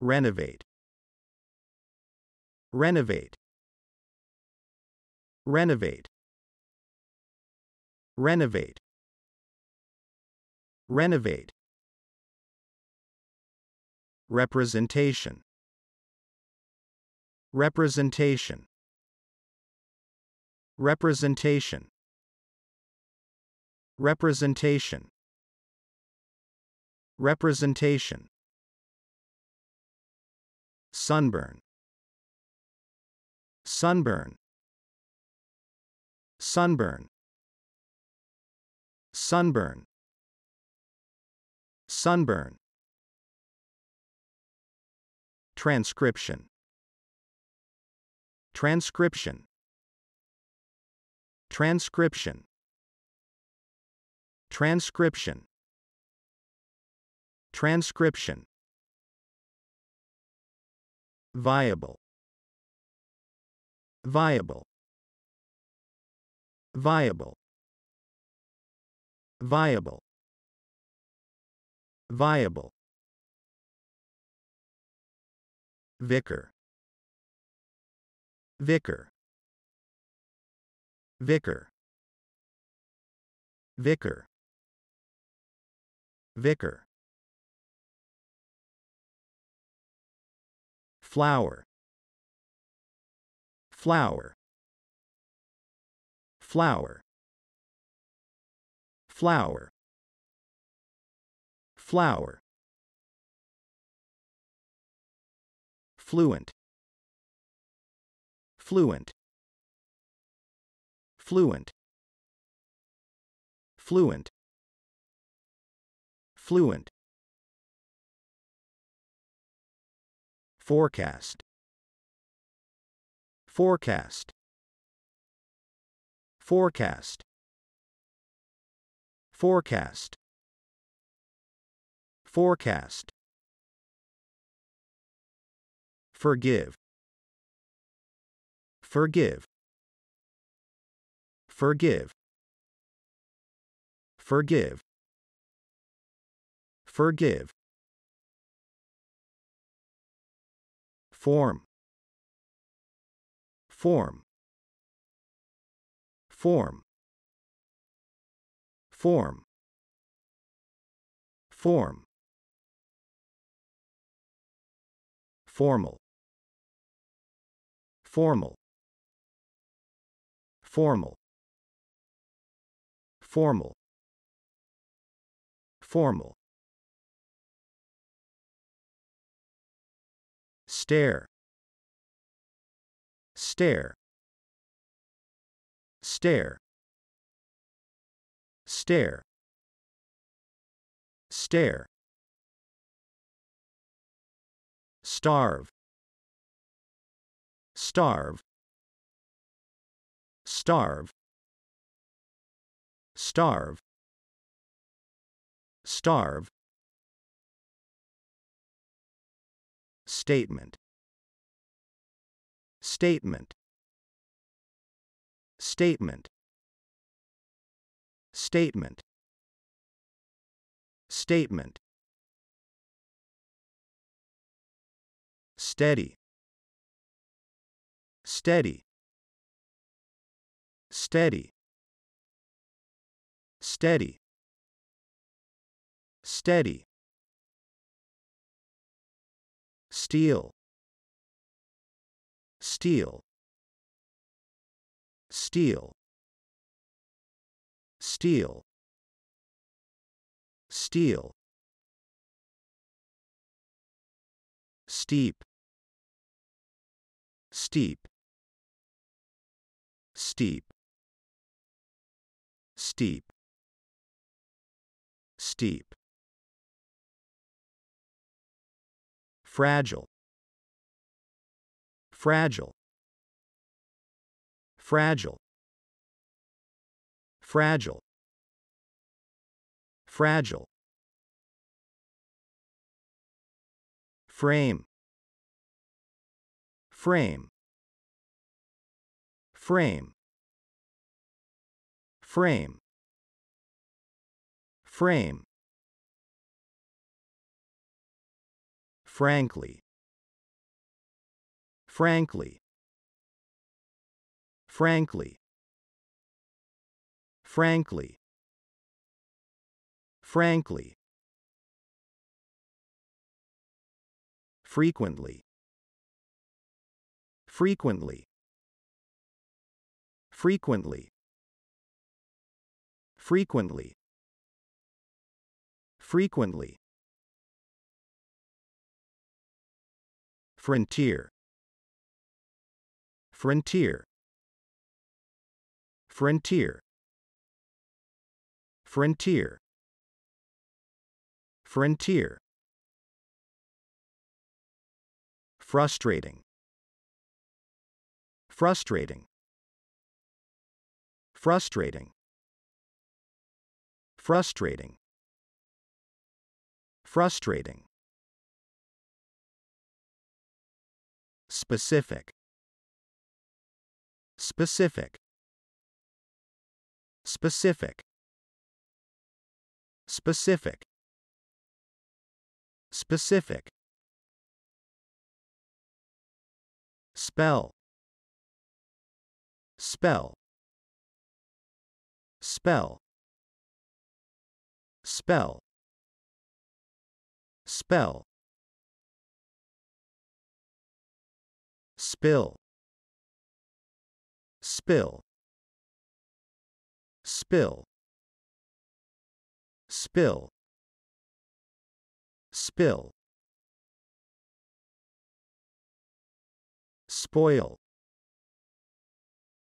renovate renovate renovate renovate renovate representation representation representation representation representation sunburn sunburn sunburn sunburn sunburn transcription transcription transcription transcription transcription viable viable viable viable viable vicar vicar vicar vicar vicar flower flower flower flower flower fluent fluent fluent fluent fluent Forecast. Forecast. Forecast. Forecast. Forecast. Forgive. Forgive. Forgive. Forgive. Forgive. form form form form form formal formal formal formal formal stare stare stare stare stare starve starve starve starve starve Statement. Statement. Statement. Statement. Statement. Steady. Steady. Steady. Steady. Steady. steel steel steel steel steel steep steep steep steep steep fragile fragile fragile fragile fragile frame frame frame frame frame frankly frankly frankly frankly frankly frequently frequently frequently frequently frequently Frontier. Frontier. Frontier. Frontier. Frontier. Frustrating. Frustrating. Frustrating. Frustrating. Frustrating. Specific. Specific. Specific. Specific. Specific. Spell. Spell. Spell. Spell. Spell. spill spill spill spill spill spoil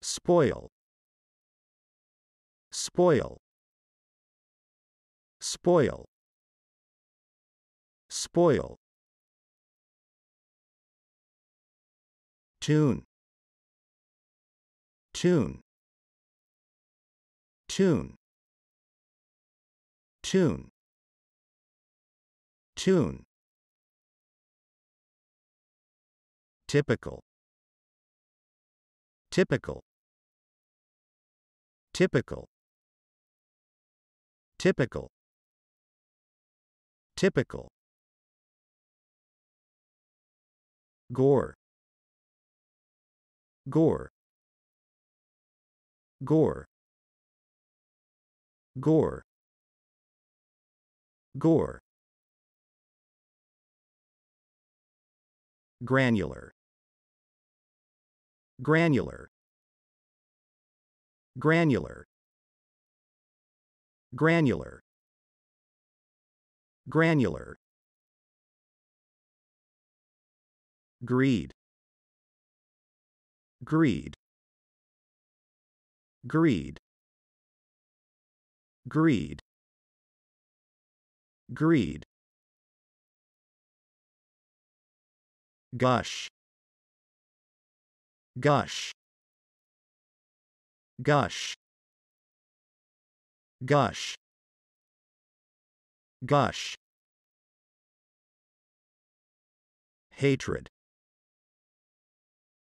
spoil spoil spoil spoil tune tune tune tune tune typical typical typical typical typical gore gore gore gore gore granular granular granular granular granular greed greed greed greed greed gush gush gush gush gush hatred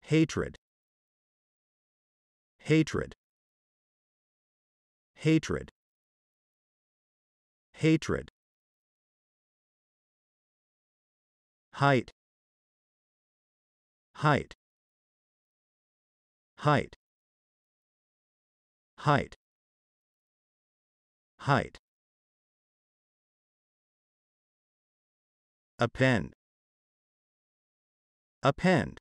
hatred hatred hatred hatred height height height height height append append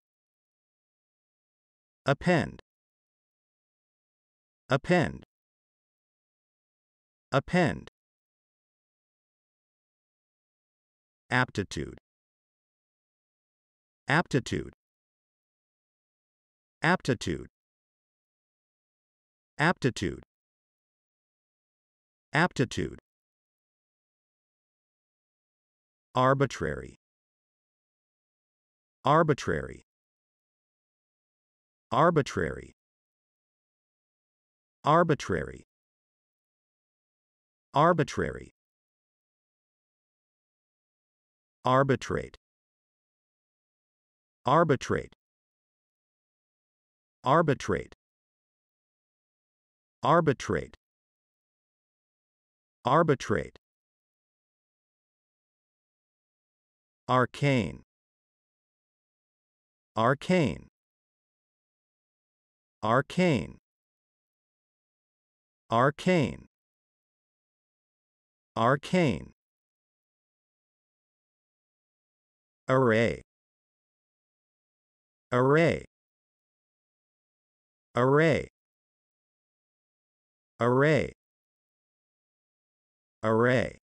append append append aptitude aptitude aptitude aptitude aptitude arbitrary arbitrary arbitrary Arbitrary. Arbitrary. Arbitrate. Arbitrate. Arbitrate. Arbitrate. Arbitrate. Arcane. Arcane. Arcane. Arcane. Arcane. Array. Array. Array. Array. Array.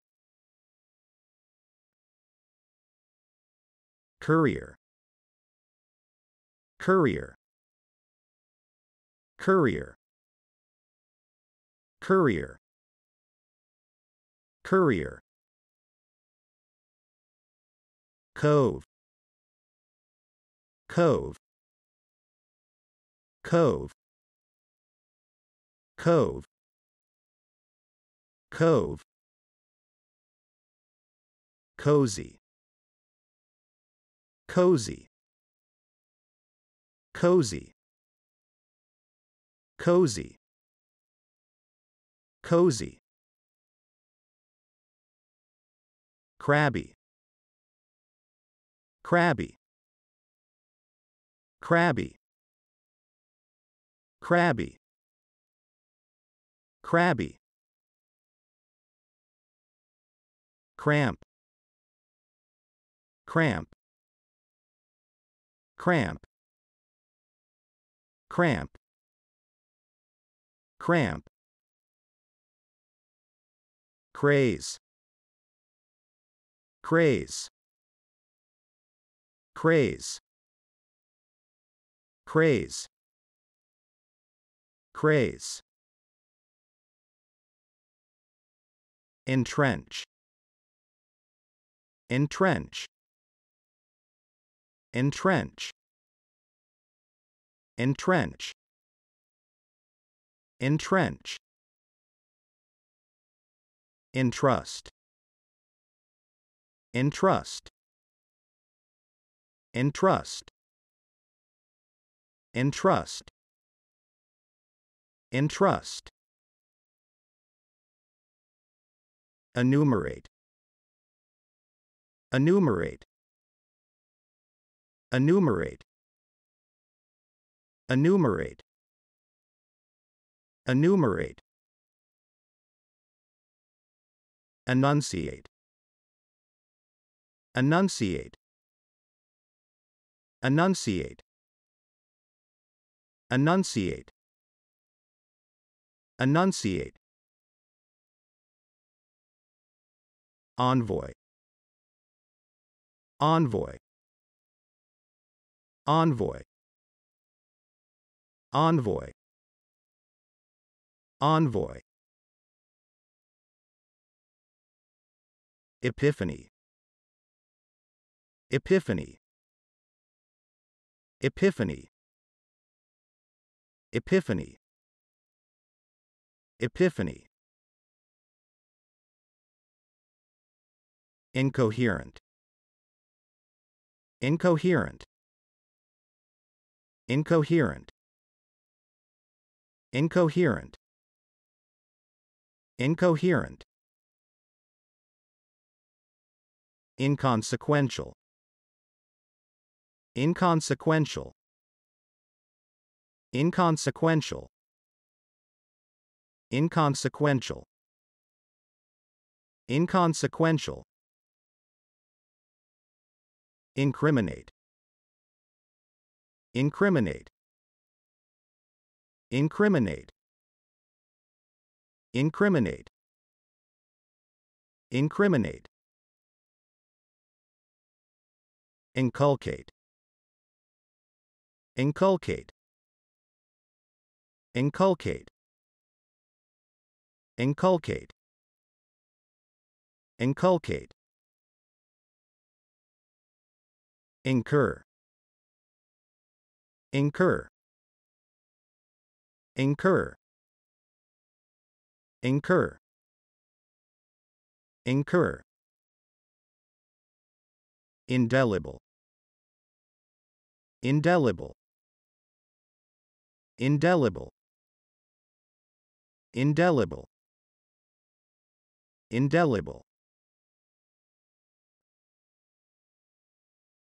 Courier. Courier. Courier. Courier. Courier. Cove. Cove. Cove. Cove. Cove. Cozy. Cozy. Cozy. Cozy. Cozy. Crabby. Crabby. Crabby. Crabby. Crabby. Cramp. Cramp. Cramp. Cramp. Cramp craze craze craze craze craze entrench entrench entrench entrench entrench Entrust. Entrust. Entrust. Entrust. Entrust. Enumerate. Enumerate. Enumerate. Enumerate. Enumerate. Enunciate. Enunciate. Enunciate. Enunciate. Enunciate. Envoy. Envoy. Envoy. Envoy. Envoy. Epiphany. Epiphany. Epiphany. Epiphany. Epiphany. Incoherent. Incoherent. Incoherent. Incoherent. Incoherent. inconsequential inconsequential inconsequential inconsequential inconsequential incriminate incriminate incriminate incriminate incriminate inculcate inculcate inculcate inculcate inculcate incur incur incur incur incur indelible indelible indelible indelible indelible